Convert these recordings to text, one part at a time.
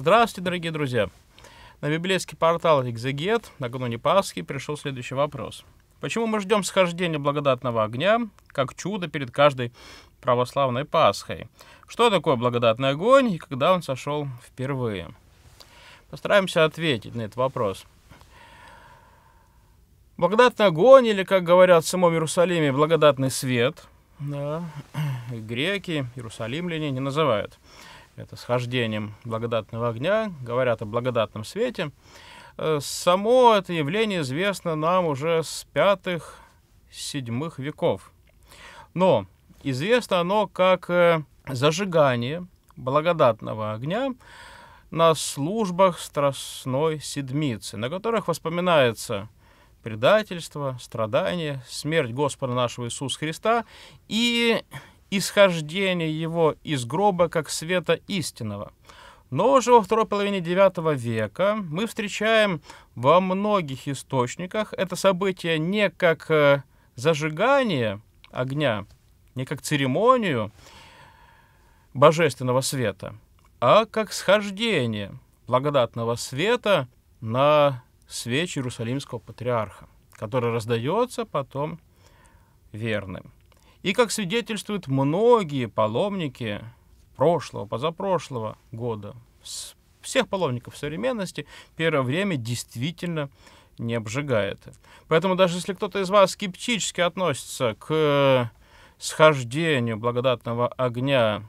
Здравствуйте, дорогие друзья! На библейский портал Экзегет накануне Пасхи пришел следующий вопрос. Почему мы ждем схождения благодатного огня, как чудо перед каждой православной Пасхой? Что такое благодатный огонь и когда он сошел впервые? Постараемся ответить на этот вопрос. Благодатный огонь, или, как говорят в самом Иерусалиме, благодатный свет, да, греки, иерусалимляне не называют – это схождением благодатного огня, говорят о благодатном свете. Э, само это явление известно нам уже с пятых, седьмых веков. Но известно оно как э, зажигание благодатного огня на службах Страстной Седмицы, на которых воспоминается предательство, страдание, смерть Господа нашего Иисуса Христа и исхождение его из гроба как света истинного. Но уже во второй половине IX века мы встречаем во многих источниках это событие не как э, зажигание огня, не как церемонию божественного света, а как схождение благодатного света на свечи Иерусалимского патриарха, который раздается потом верным. И, как свидетельствуют многие паломники прошлого, позапрошлого года, всех паломников современности, первое время действительно не обжигает. Поэтому даже если кто-то из вас скептически относится к схождению благодатного огня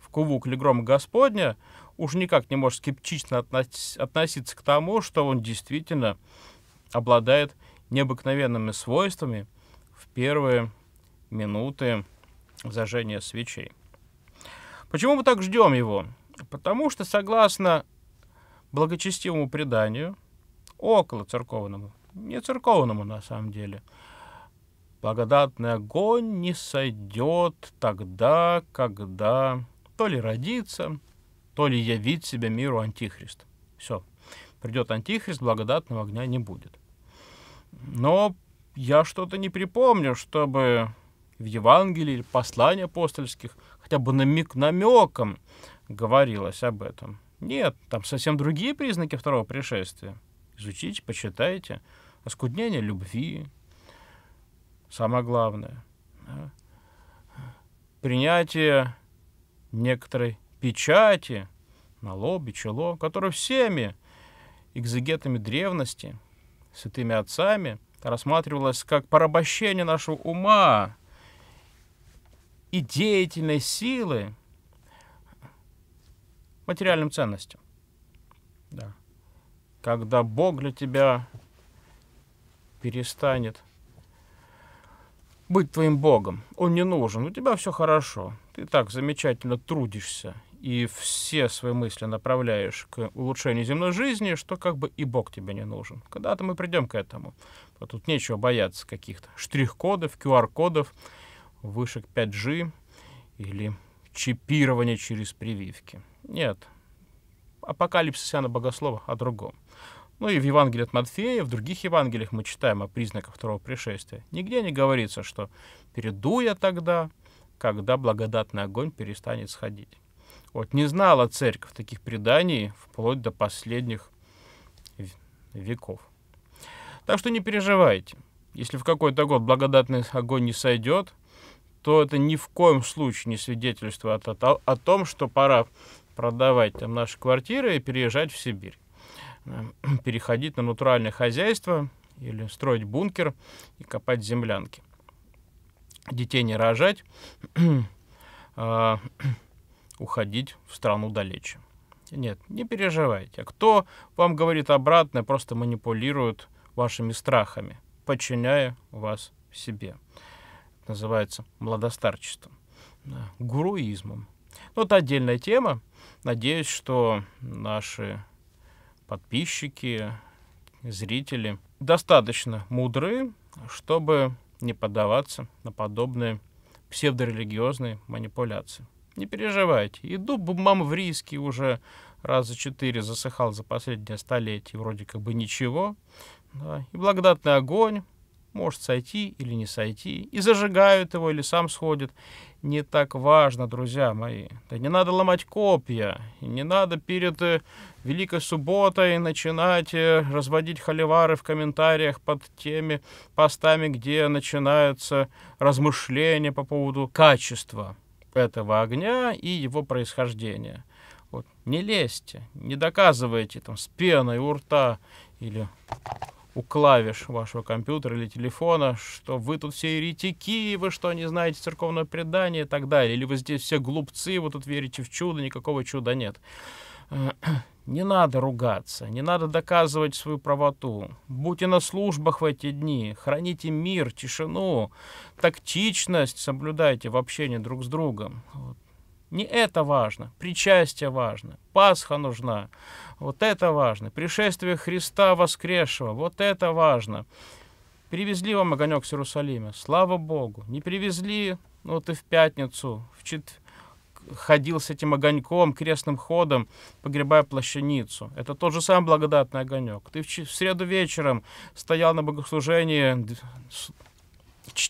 в кувук или гром Господня, уж никак не может скептично относиться к тому, что он действительно обладает необыкновенными свойствами в первые минуты зажжения свечей. Почему мы так ждем его? Потому что, согласно благочестивому преданию, около церковному, не церковному на самом деле, благодатный огонь не сойдет тогда, когда то ли родится, то ли явит себя миру Антихрист. Все. Придет Антихрист, благодатного огня не будет. Но я что-то не припомню, чтобы в Евангелии или послания апостольских хотя бы намек, намеком говорилось об этом. Нет, там совсем другие признаки второго пришествия. Изучите, почитайте. Оскуднение любви, самое главное. Да? Принятие некоторой печати на лоб и чело, которое всеми экзегетами древности, святыми отцами, рассматривалось как порабощение нашего ума, и деятельной силы материальным ценностям. Да. Когда Бог для тебя перестанет быть твоим Богом. Он не нужен, у тебя все хорошо. Ты так замечательно трудишься и все свои мысли направляешь к улучшению земной жизни, что как бы и Бог тебе не нужен. Когда-то мы придем к этому. тут нечего бояться каких-то штрих-кодов, QR-кодов вышек 5G или чипирования через прививки. Нет. Апокалипсис Иоанна Богослова о другом. Ну и в Евангелии от Матфея, в других Евангелиях мы читаем о признаках второго пришествия. Нигде не говорится, что «перейду я тогда, когда благодатный огонь перестанет сходить». Вот не знала церковь таких преданий вплоть до последних веков. Так что не переживайте. Если в какой-то год благодатный огонь не сойдет – то это ни в коем случае не свидетельство о, о, о том, что пора продавать там наши квартиры и переезжать в Сибирь, эм, переходить на натуральное хозяйство или строить бункер и копать землянки, детей не рожать, а, уходить в страну далече. Нет, не переживайте. Кто вам говорит обратное, просто манипулирует вашими страхами, подчиняя вас себе называется младостарчеством, да, гуруизмом. Вот ну, отдельная тема. Надеюсь, что наши подписчики, зрители достаточно мудры, чтобы не поддаваться на подобные псевдорелигиозные манипуляции. Не переживайте. И дуб мамврийский уже раза четыре засыхал за последние столетия, Вроде как бы ничего. Да. И благодатный огонь может сойти или не сойти, и зажигают его или сам сходит. Не так важно, друзья мои. Да не надо ломать копья, и не надо перед э, Великой Субботой начинать э, разводить холивары в комментариях под теми постами, где начинаются размышления по поводу качества этого огня и его происхождения. Вот, не лезьте, не доказывайте там с пеной у рта или у клавиш вашего компьютера или телефона, что вы тут все еретики, вы что, не знаете церковного предания и так далее, или вы здесь все глупцы, вы тут верите в чудо, никакого чуда нет. Э, не надо ругаться, не надо доказывать свою правоту. Будьте на службах в эти дни, храните мир, тишину, тактичность соблюдайте в общении друг с другом. Вот. Не это важно, причастие важно, Пасха нужна, вот это важно, пришествие Христа воскресшего, вот это важно. Привезли вам огонек с Иерусалима, слава Богу. Не привезли, ну ты в пятницу, в чет... ходил с этим огоньком, крестным ходом, погребая плащаницу. Это тот же самый благодатный огонек. Ты в, ч... в среду вечером стоял на богослужении,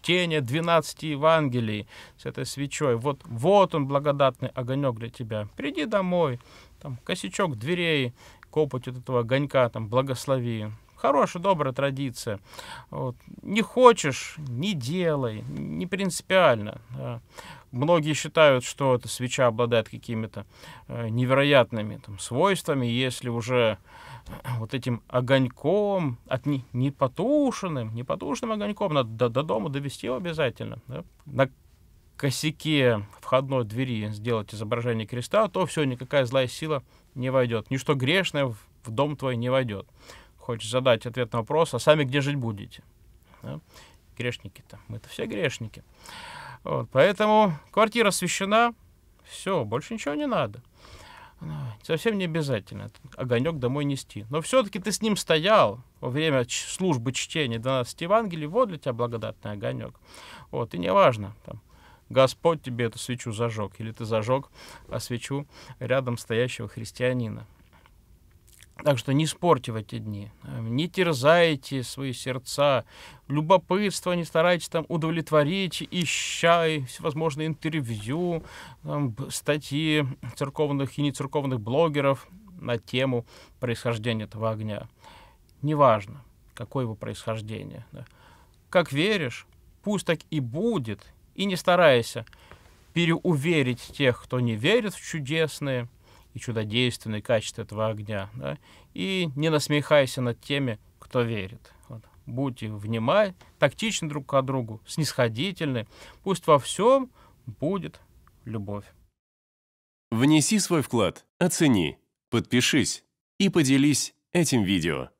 чтение 12 Евангелий с этой свечой. Вот, вот он, благодатный огонек для тебя. Приди домой, там, косячок дверей, копоть от этого огонька, там, благослови. Хорошая, добрая традиция. Вот. Не хочешь, не делай, не принципиально. Да. Многие считают, что эта свеча обладает какими-то э, невероятными там, свойствами, если уже э, вот этим огоньком, от не, непотушенным, непотушенным огоньком надо до, до дома довести его обязательно. Да? На косяке входной двери сделать изображение креста, а то все, никакая злая сила не войдет. Ничто грешное в, в дом твой не войдет хочешь задать ответ на вопрос, а сами где жить будете? Да? Грешники-то, мы-то все грешники. Вот, поэтому квартира освещена, все, больше ничего не надо. Ну, совсем не обязательно огонек домой нести. Но все-таки ты с ним стоял во время службы чтения 12 Евангелий, вот для тебя благодатный огонек. Вот, и неважно, там, Господь тебе эту свечу зажег, или ты зажег а свечу рядом стоящего христианина. Так что не спорьте в эти дни, э, не терзайте свои сердца, любопытство не старайтесь там удовлетворить, ища всевозможные интервью, там, статьи церковных и нецерковных блогеров на тему происхождения этого огня. Неважно, какое его происхождение. Да. Как веришь, пусть так и будет, и не старайся переуверить тех, кто не верит в чудесные – и чудодейственные качества этого огня. Да? И не насмехайся над теми, кто верит. Вот. Будьте внимательны, тактичны друг к другу, снисходительны. Пусть во всем будет любовь. Внеси свой вклад, оцени, подпишись и поделись этим видео.